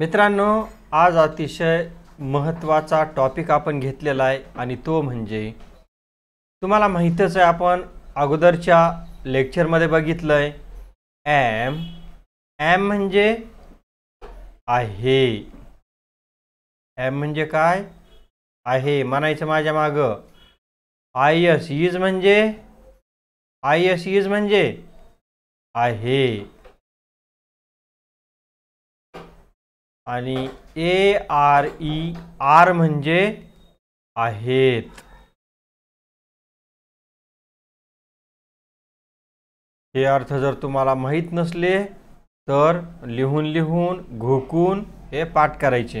मित्रांनो आज अतिशय महत्त्वाचा टॉपिक आपण घेतलेला आहे आणि तो म्हणजे तुम्हाला माहीतच आहे आपण अगोदरच्या लेक्चरमध्ये बघितलं आहे ॲम ॲम म्हणजे आहे ॲम म्हणजे काय आहे म्हणायचं माझ्या मागं आय एस इज म्हणजे आय एस इज म्हणजे आहे आणि ए आर ई आर म्हणजे आहेत हे अर्थ जर तुम्हाला माहीत नसले तर लिहून लिहून घोकून हे पाठ करायचे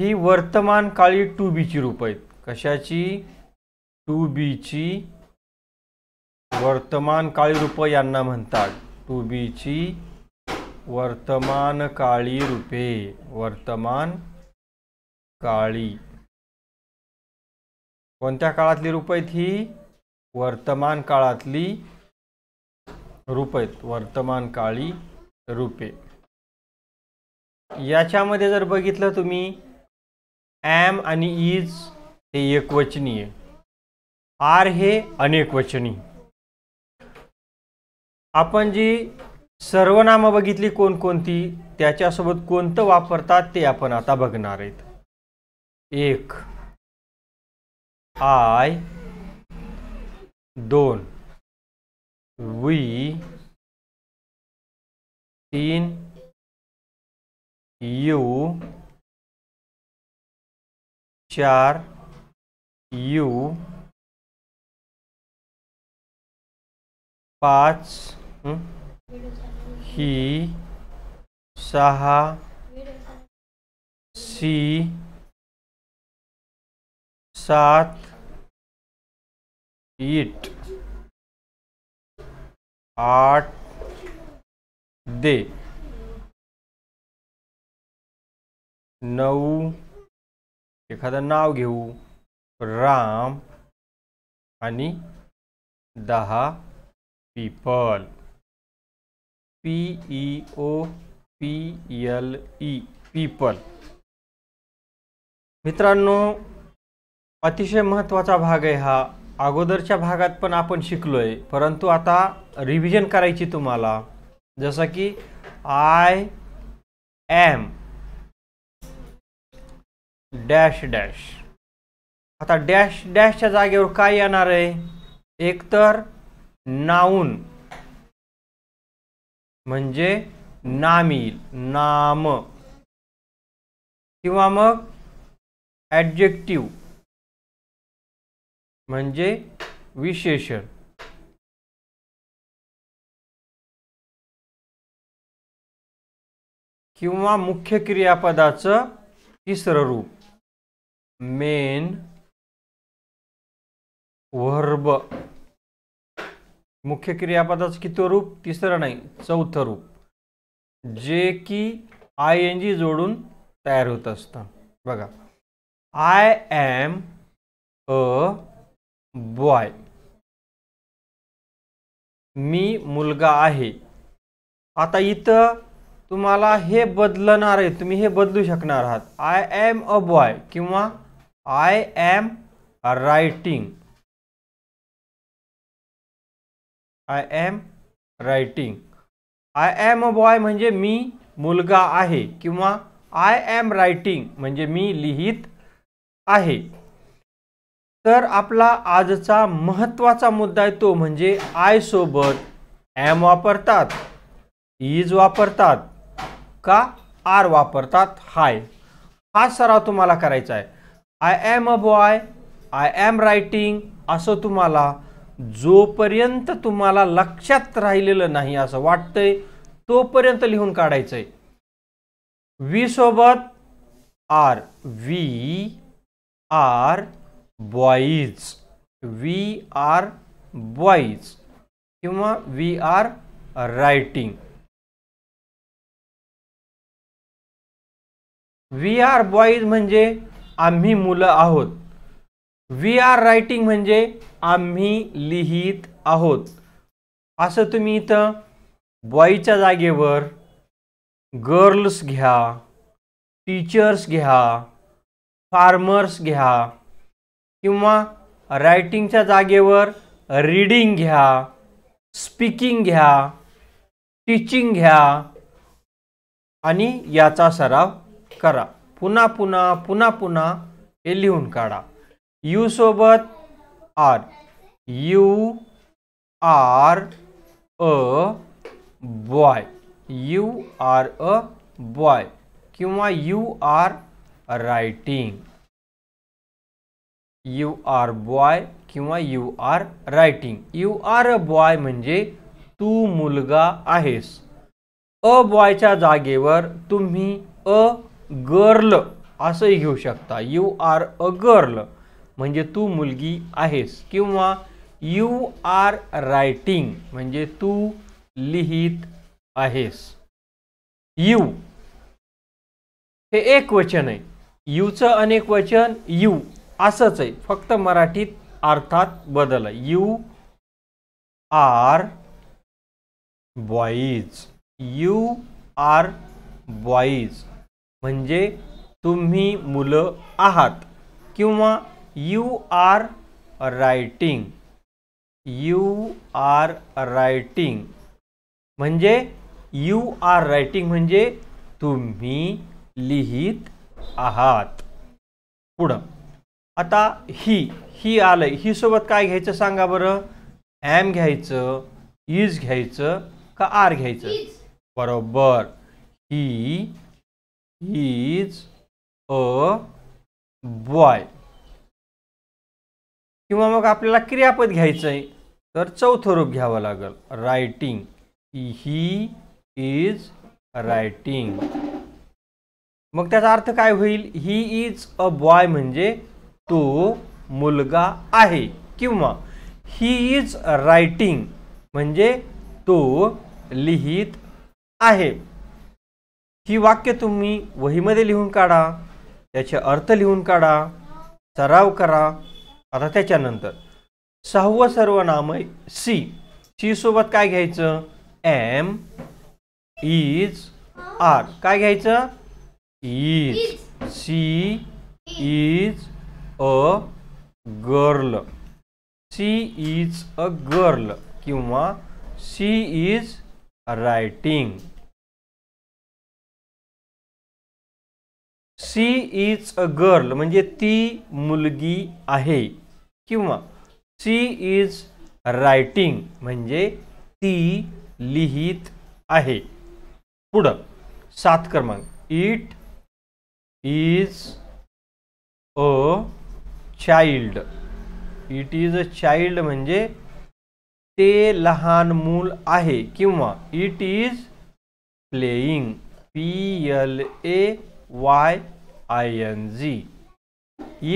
ही वर्तमान काळी टू बीची रूप आहेत कशाची टू बीची वर्तमान काळी रूप यांना म्हणतात टू बीची वर्तमान काळी रूपे वर्तमान काळी कोणत्या काळातली रूप आहेत ही वर्तमान काळातली रूप आहेत वर्तमान काळी रूपे याच्यामध्ये जर बघितलं तुम्ही ॲम आणि इज हे एकवचनी आर हे अनेकवचनी आपण जी सर्वनाम बघितली कोणकोणती त्याच्यासोबत कोणतं वापरतात ते आपण आता बघणार आहेत एक आय दोन वी तीन यू चार यू पाच ही सहा सी सात इट आठ दे नऊ एखादं नाव घेऊ राम आणि दहा people P E O P L E people मित्रांनो अतिशय महत्त्वाचा भाग आहे हा अगोदरच्या भागात पण आपण शिकलो आहे परंतु आता रिव्हिजन करायची तुम्हाला जसं की आय एम डॅश डॅश आता डॅश डॅशच्या जागेवर काय येणार आहे एकतर नाऊन म्हणजे नामी नाम किंवा मग ॲडजेक्टिव म्हणजे विशेषण किंवा मुख्य क्रियापदाचं तिसरं रूप मेन वर्ब मुख्य क्रियापदाचं किती रूप तिसरं नाही चौथं रूप जे की आय एन जी जोडून तयार होत असतं बघा आय एम अ बॉय मी मुलगा आहे आता इथं तुम्हाला हे बदलणार आहे तुम्ही हे बदलू शकणार आहात आय एम अ बॉय किंवा I am writing I am writing I am a boy म्हणजे मी मुलगा आहे किंवा आय एम रायटिंग म्हणजे मी लिहित आहे तर आपला आजचा महत्त्वाचा मुद्दा आहे तो म्हणजे आय सोबत ॲम वापरतात इज वापरतात का आर वापरतात हाय हा सराव तुम्हाला करायचा आहे I am a boy I am writing असं तुम्हाला जोपर्यंत तुम्हाला लक्षात राहिलेलं नाही असं वाटतंय तोपर्यंत लिहून काढायचंय वी सोबत are we are boys we are boys किंवा we are writing we are boys म्हणजे आम्ही मुलं आहोत वी आर रायटिंग म्हणजे आम्ही लिहित आहोत असं तुम्ही इथं बॉयच्या जागेवर गर्ल्स घ्या टीचर्स घ्या फार्मर्स घ्या किंवा रायटिंगच्या जागेवर रीडिंग घ्या स्पीकिंग घ्या टीचिंग घ्या आणि याचा सराव करा पुन्हा पुन्हा पुन्हा पुन्हा हे लिहून काढा यू सोबत are you are a boy you are a boy किंवा you are writing you are boy किंवा you are writing you are a boy म्हणजे तू मुलगा आहेस अ बॉयच्या जागेवर तुम्ही अ गर्ल असंही घेऊ शकता यू आर अ गर्ल म्हणजे तू मुलगी आहेस किंवा यू आर रायटिंग म्हणजे तू लिहित आहेस यू हे एक वचन आहे यूचं अनेक वचन यू असंच आहे फक्त मराठीत अर्थात बदल आहे you are boys you are boys म्हणजे तुम्ही मुलं आहात किंवा you are writing you are writing म्हणजे यू आर रायटिंग म्हणजे तुम्ही लिहित आहात पुढं आता ही ही आलं ही सोबत काय घ्यायचं सांगा बरं ॲम घ्यायचं इज घ्यायचं का आर घ्यायचं बरोबर ही इज अ बॉय किंवा मग आपल्याला क्रियापद घ्यायचं आहे तर चौथं रूप घ्यावं लागेल रायटिंग ही इज रायटिंग मग त्याचा अर्थ काय होईल ही इज अ बॉय म्हणजे तो मुलगा आहे किंवा ही इज रायटिंग म्हणजे तो लिहित आहे ही वाक्य तुम्ही वहीमध्ये लिहून काढा त्याचे अर्थ लिहून काढा सराव करा आता त्याच्यानंतर सहावं आहे सी सी सोबत काय घ्यायचं एम इज आर काय घ्यायचं is she is a girl she is a girl किंवा she is writing she is a girl म्हणजे ती मुलगी आहे किंवा सी इज रायटिंग म्हणजे ती लिहित आहे पुढं सात क्रमांक it is a child it is a child म्हणजे ते लहान मूल आहे किंवा it is playing P L A Y I N G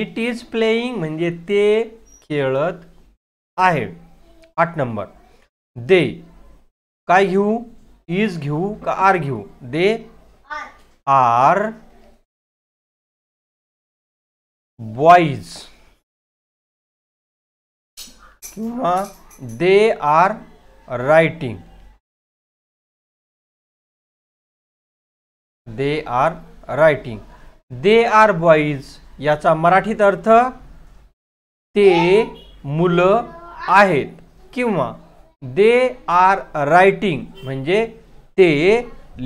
it is playing म्हणजे ते खेळत आहे आठ नंबर दे काय घेऊ इज घेऊ का आर घेऊ दे आर बॉईज किंवा they are writing they are writing they are boys याचा मराठीत अर्थ ते मुलं आहेत किंवा दे आर रायटिंग म्हणजे ते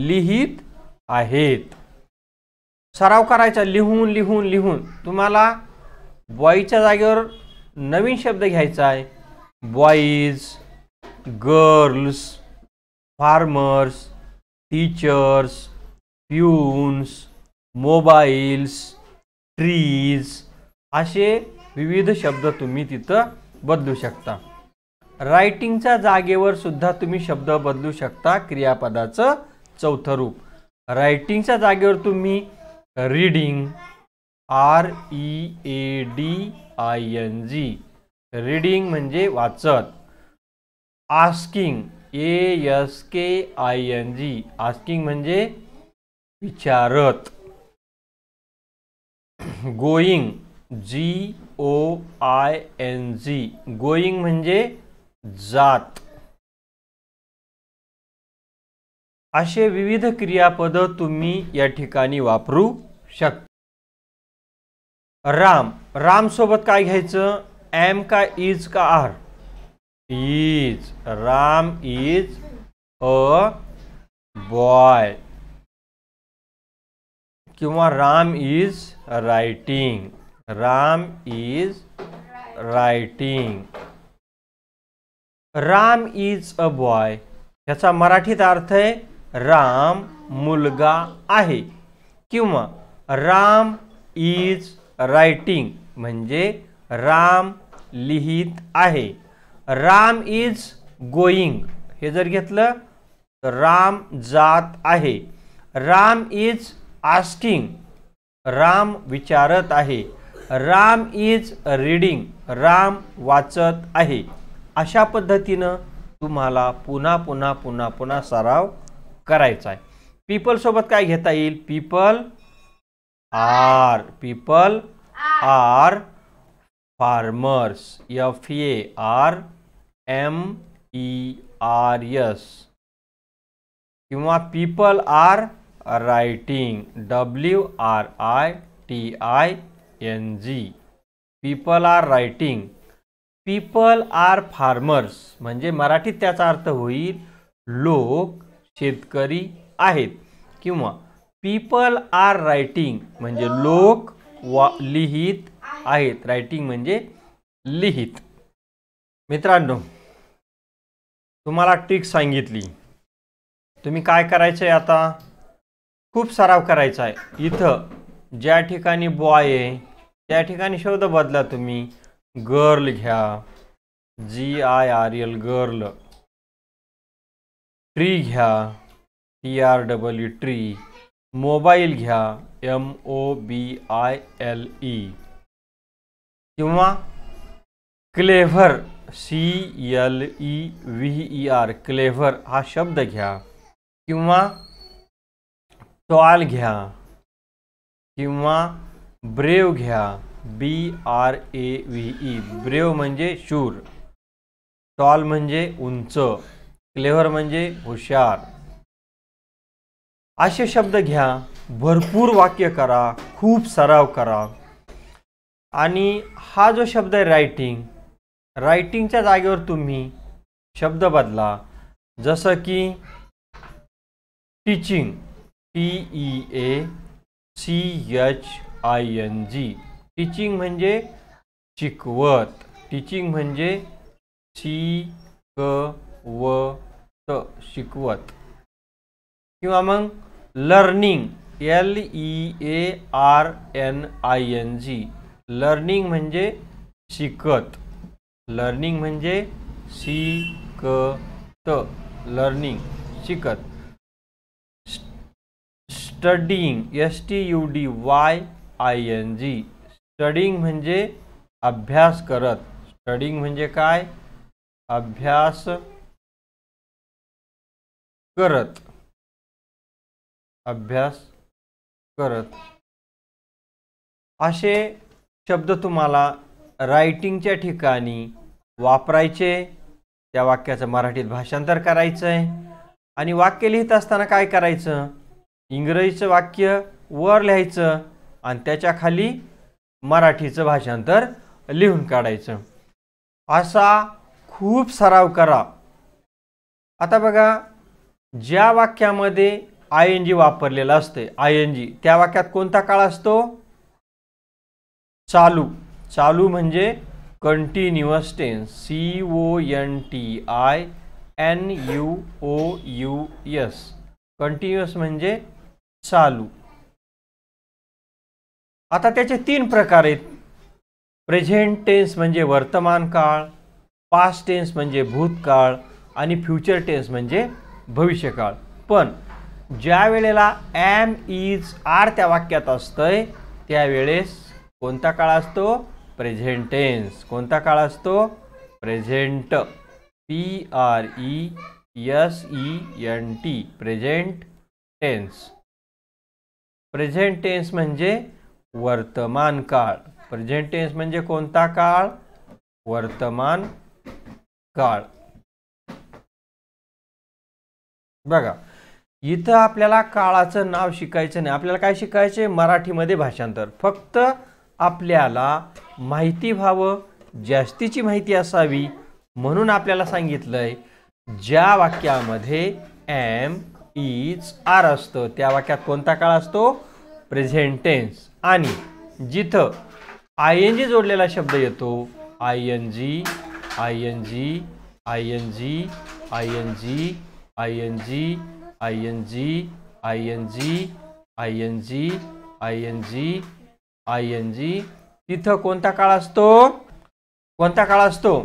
लिहीत आहेत सराव करायचा लिहून लिहून लिहून तुम्हाला बॉईच्या जागेवर नवीन शब्द घ्यायचा आहे boys girls farmers teachers peons mobiles trees असे विविध शब्द तुम्ही तिथं बदलू शकता रायटिंगच्या जागेवर सुद्धा तुम्ही शब्द बदलू शकता क्रियापदाचं चौथं रूप रायटिंगच्या जागेवर तुम्ही reading R E A D I N G reading म्हणजे वाचत asking A S K I N G asking म्हणजे विचारत going G O I N G going म्हणजे जात असे विविध क्रियापद तुम्ही या ठिकाणी वापरू शकता राम रामसोबत काय घ्यायचं एम का इज का are is Ram is a boy किंवा Ram is writing Ram is writing Ram is a boy ह्याचा मराठीत अर्थ आहे राम मुलगा आहे किंवा राम इज रायटिंग म्हणजे राम लिहित आहे राम इज गोईंग हे जर घेतलं तर राम जात आहे राम इज आस्किंग राम विचारत आहे राम इज रीडिंग राम वाचत आहे अशा पद्धतीनं तुम्हाला पुन्हा पुन्हा पुन्हा पुन्हा सराव करायचा आहे पीपलसोबत काय घेता येईल people are people are farmers F A R M E R S किंवा people are writing W R I T I N G people are writing people are farmers म्हणजे मराठीत त्याचा अर्थ होईल लोक शेतकरी आहेत किंवा पीपल आर रायटिंग म्हणजे लोक वा लिहित आहेत रायटिंग म्हणजे लिहित मित्रांनो तुम्हाला ट्रिक सांगितली तुम्ही काय करायचं आता खूप सराव करायचा आहे इथं ज्या ठिकाणी बॉय आहे त्या ठिकाणी शब्द बदला तुम्ही गर्ल घ्या G I R L girl tree घ्या T R double tree mobile घ्या M O B I L E किंवा clever C L E V E R clever हा शब्द घ्या किंवा टॉल घ्या किंवा ब्रेव घ्या B R A V E brave म्हणजे शूर टॉल म्हणजे उंच क्लेवर म्हणजे हुशार असे शब्द घ्या भरपूर वाक्य करा खूप सराव करा आणि हा जो शब्द आहे रायटिंग रायटिंगच्या जागेवर तुम्ही शब्द बदला जसं की teaching T E A C H I N G teaching म्हणजे शिकवत टीचिंग म्हणजे सी क व त शिकवत किंवा मग learning L E A R N I N G learning म्हणजे शिकत लर्निंग म्हणजे त लर्निंग शिकत studying S T U D Y I N G studying म्हणजे अभ्यास करत स्टडिंग म्हणजे काय अभ्यास करत अभ्यास करत असे शब्द तुम्हाला रायटिंगच्या ठिकाणी वापरायचे त्या वाक्याचं मराठीत भाषांतर करायचं आहे आणि वाक्य लिहित असताना काय करायचं इंग्रजीचं वाक्य वर लिहायचं आणि त्याच्या खाली मराठीचं भाषांतर लिहून काढायचं असा खूप सराव करा आता बघा ज्या वाक्यामध्ये आय एन जी वापरलेलं असते आय एन जी त्या वाक्यात कोणता काळ असतो चालू चालू म्हणजे continuous tense C O N T I N U O U S continuous म्हणजे चालू आता त्याचे तीन प्रकार आहेत प्रेझेंट टेन्स म्हणजे वर्तमान काळ पास्ट टेन्स म्हणजे भूतकाळ आणि फ्युचर टेन्स म्हणजे भविष्यकाळ पण ज्या वेळेला ॲम इज आर त्या वाक्यात असतंय त्यावेळेस कोणता काळ असतो प्रेझेंट टेन्स कोणता काळ असतो present P R E S E N T present tense present tense म्हणजे वर्तमान काळ प्रेझेंट टेन्स म्हणजे कोणता काळ वर्तमान काळ बघा इथं आपल्याला काळाचं नाव शिकायचं नाही आपल्याला काय शिकायचं आहे मराठीमध्ये भाषांतर फक्त आपल्याला माहिती व्हावं जास्तीची माहिती असावी म्हणून आपल्याला सांगितलंय ज्या वाक्यामध्ये एम इज आर असतं त्या वाक्यात कोणता काळ असतो प्रेझेंट आणि जिथं आय एन जी जोडलेला शब्द येतो I N G I N G I N G I N G I N G I N G I N G I N G I N G I N G तिथं कोणता काळ असतो कोणता काळ असतो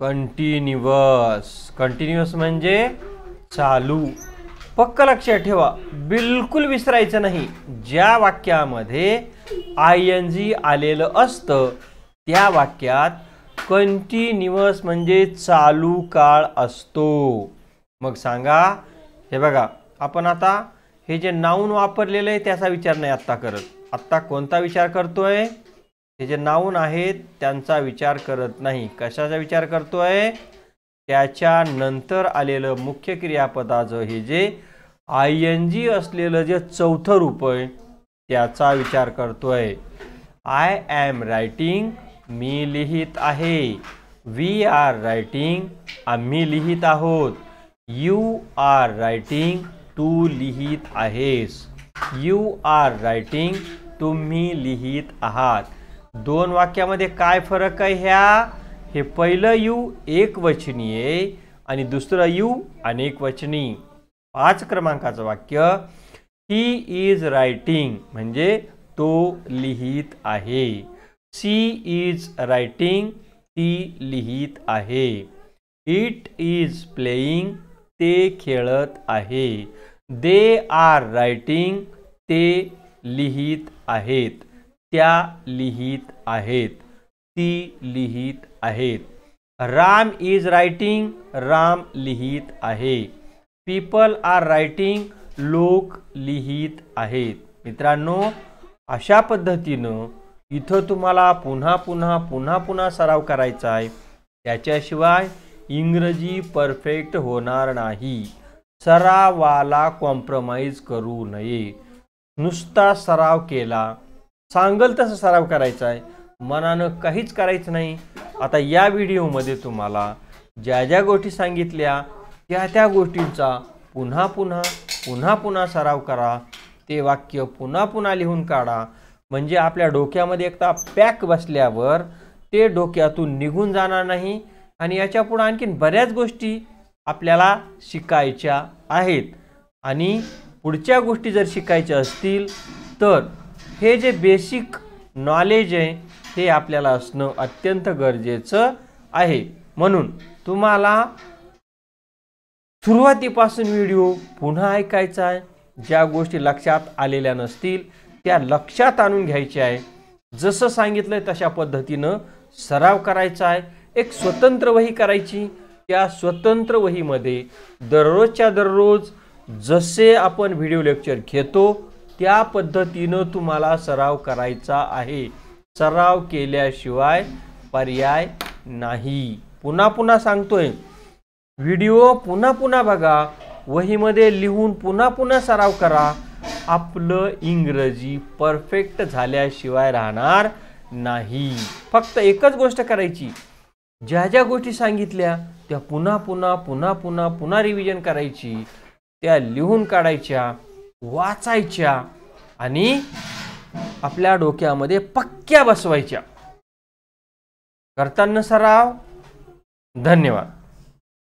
कंटिन्युअस कंटिन्युअस म्हणजे चालू पक्क लक्षात ठेवा बिलकुल विसरायचं नाही ज्या वाक्यामध्ये आय एन जी आलेलं असतं त्या वाक्यात कंटिन्युअस म्हणजे चालू काळ असतो मग सांगा हे बघा आपण आता हे जे नाऊन वापरलेलं आहे त्याचा विचार नाही आत्ता करत आत्ता कोणता विचार करतोय हे जे नाऊन आहेत त्यांचा विचार करत नाही कशाचा विचार करतोय त्याच्यानंतर आलेलं मुख्य क्रियापदाचं हे जे आय एन जी असलेलं जे चौथं रूप आहे त्याचा विचार करतोय आय ॲम रायटिंग मी लिहित आहे वी आर रायटिंग आम्ही लिहित आहोत यू आर रायटिंग तू लिहित आहेस यू आर रायटिंग तुम्ही लिहित आहात दोन वाक्यामध्ये काय फरक आहे ह्या हे पहिलं यू एकवचनी आहे आणि दुसरं यू अनेक वचनी पाच क्रमांकाचं वाक्य ही इज रायटिंग म्हणजे तो लिहित आहे सी इज रायटिंग ती लिहित आहे इट इज प्लेईंग ते खेळत आहे दे आर रायटिंग ते लिहित आहेत त्या लिहित आहेत ती लिहित आहेत राम इज रायटिंग राम लिहित आहे पीपल आर रायटिंग लोक लिहित आहेत मित्रांनो अशा पद्धतीनं इथं तुम्हाला पुन्हा पुन्हा पुन्हा पुन्हा सराव करायचा आहे त्याच्याशिवाय इंग्रजी परफेक्ट होणार नाही सरावाला कॉम्प्रमाइज करू नये नुसता सराव केला सांगल तसा सराव करायचा आहे मनानं काहीच करायचं नाही आता या व्हिडिओमध्ये तुम्हाला ज्या ज्या गोष्टी सांगितल्या त्या त्या गोष्टींचा पुन्हा पुन्हा पुन्हा पुन्हा सराव करा ते वाक्य पुन्हा पुन्हा लिहून काढा म्हणजे आपल्या डोक्यामध्ये एकदा पॅक बसल्यावर ते डोक्यातून निघून जाणार नाही आणि याच्यापुढं आणखीन बऱ्याच गोष्टी आपल्याला शिकायच्या आहेत आणि पुढच्या गोष्टी जर शिकायच्या असतील तर हे जे बेसिक नॉलेज आहे हे आपल्याला असणं अत्यंत गरजेचं आहे म्हणून तुम्हाला सुरुवातीपासून व्हिडिओ पुन्हा ऐकायचा आहे ज्या गोष्टी लक्षात आलेल्या नसतील त्या लक्षात आणून घ्यायच्या आहे जसं सांगितलं तशा पद्धतीनं सराव करायचा आहे एक स्वतंत्र वही करायची त्या स्वतंत्र वहीमध्ये दररोजच्या दररोज जसे आपण व्हिडिओ लेक्चर घेतो त्या पद्धतीनं तुम्हाला सराव करायचा आहे सराव केल्याशिवाय पर्याय नाही पुन्हा पुन्हा सांगतोय व्हिडिओ पुन्हा पुन्हा बघा वहीमध्ये लिहून पुन्हा पुन्हा सराव करा आपलं इंग्रजी परफेक्ट झाल्याशिवाय राहणार नाही फक्त एकच गोष्ट करायची ज्या ज्या गोष्टी सांगितल्या त्या पुन्हा पुन्हा पुन्हा पुन्हा पुन्हा रिव्हिजन करायची त्या लिहून काढायच्या वाचायच्या आणि आपल्या डोक्यामध्ये पक्क्या बसवायच्या करताना सराव धन्यवाद